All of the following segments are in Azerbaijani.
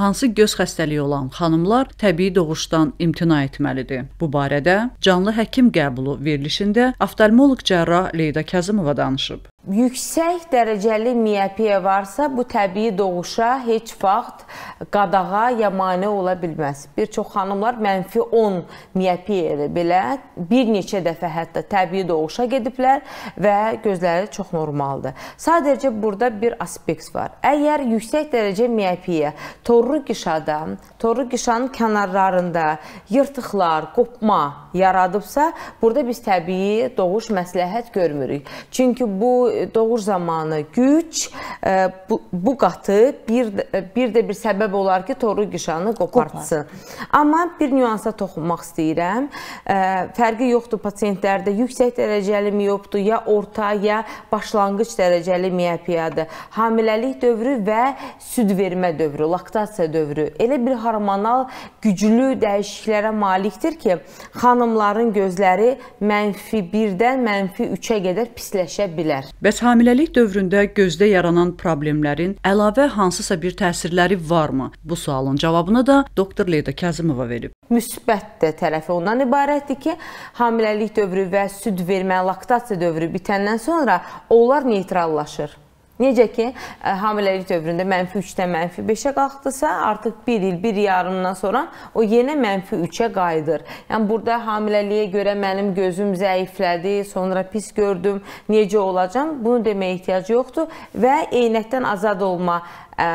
hansı göz xəstəliyi olan xanımlar təbii doğuşdan imtina etməlidir? Bu barədə canlı həkim qəbulu verilişində oftalmoloq cərrah Leyda Kazımova danışıb. Yüksək dərəcəli miyopiya varsa, bu təbii doğuşa heç vaxt qadağa ya mane ola bilməz. Bir çox xanımlar mənfi 10 miyopiyayla belə bir neçə dəfə hətta təbii doğuşa gediblər və gözləri çox normaldır. Sadəcə burada bir aspekt var. Əgər yüksək dərəcə miyopiya torru qişada, torru qişanın kənarlarında yırtıqlar, qopma yaradıbsa, burada biz təbii doğuş məsləhət görmürük. Çünki bu doğuş zamanı güc e, bu, bu qatı bir bir də bir səbəb olar ki, toru qışanı qopartsın. Qopar. Amma bir nüansa toxunmaq istəyirəm. E, fərqi yoxdur pasientlərdə yüksək dərəcəli miopdur ya orta ya başlanğıc dərəcəli miopiyadır. Hamiləlik dövrü və süd vermə dövrü, laktasiya dövrü elə bir hormonal güclü dəyişikliklərə malikdir ki, xanımların gözləri mənfi 1-dən mənfi 3-ə qədər pisləşə bilər. Bəs hamiləlik dövründə gözdə yaranan problemlərin əlavə hansısa bir təsirləri varmı? Bu sualın cavabını da doktor Leyda Kazımova verib. Müsbət də tərəfi ondan ibarətdir ki, hamiləlik dövrü və süd vermə, laktasiya dövrü bitəndən sonra onlar neytrallaşır. Necə ki, ə, e, hamiləlik dövründə mənfi 3-dən mənfi 5-ə qalxdısa, artıq 1 il, 1 yarımdan sonra o yenə mənfi 3-ə qayıdır. Yəni burada hamiləliyə görə mənim gözüm zəiflədi, sonra pis gördüm, necə olacam? Bunu deməyə ehtiyac yoxdur və eynəkdən azad olma ə, e,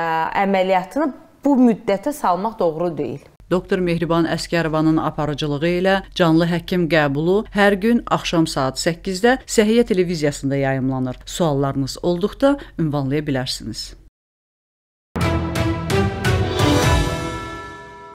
əməliyyatını bu müddətə salmaq doğru deyil. Doktor Mehriban Əskərovanın aparıcılığı ilə canlı həkim qəbulu hər gün axşam saat 8-də Səhiyyə televiziyasında yayımlanır. Suallarınız olduqda ünvanlaya bilərsiniz.